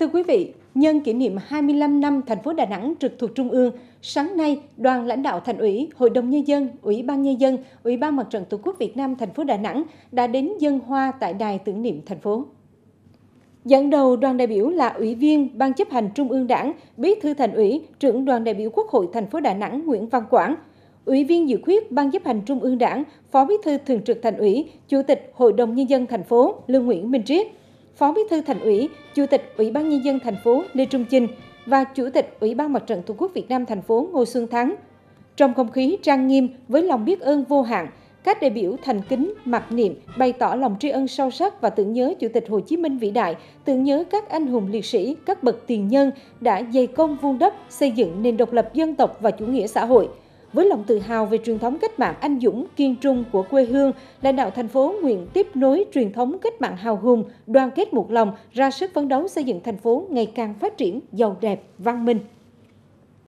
Thưa quý vị, nhân kỷ niệm 25 năm thành phố Đà Nẵng trực thuộc Trung ương, sáng nay, đoàn lãnh đạo Thành ủy, Hội đồng Nhân dân, Ủy ban Nhân dân, Ủy ban Mặt trận Tổ quốc Việt Nam thành phố Đà Nẵng đã đến dân hoa tại đài tưởng niệm thành phố. Dẫn đầu đoàn đại biểu là Ủy viên Ban chấp hành Trung ương Đảng, Bí thư Thành ủy, trưởng đoàn đại biểu Quốc hội thành phố Đà Nẵng Nguyễn Văn Quảng, Ủy viên dự khuyết Ban chấp hành Trung ương Đảng, Phó Bí thư Thường trực Thành ủy, Chủ tịch Hội đồng Nhân dân thành phố Lương Nguyễn Minh Triết, Phó Bí thư Thành ủy, Chủ tịch Ủy ban nhân dân thành phố Lê Trung Chinh và Chủ tịch Ủy ban Mặt trận Tổ quốc Việt Nam thành phố Ngô Xuân Thắng. Trong không khí trang nghiêm với lòng biết ơn vô hạn, các đại biểu thành kính, mặc niệm, bày tỏ lòng tri ân sâu sắc và tưởng nhớ Chủ tịch Hồ Chí Minh vĩ đại, tưởng nhớ các anh hùng liệt sĩ, các bậc tiền nhân đã dày công vun đắp, xây dựng nền độc lập dân tộc và chủ nghĩa xã hội – với lòng tự hào về truyền thống cách mạng anh dũng, kiên trung của quê hương, lãnh đạo thành phố nguyện tiếp nối truyền thống cách mạng hào hùng, đoàn kết một lòng, ra sức phấn đấu xây dựng thành phố ngày càng phát triển, giàu đẹp, văn minh.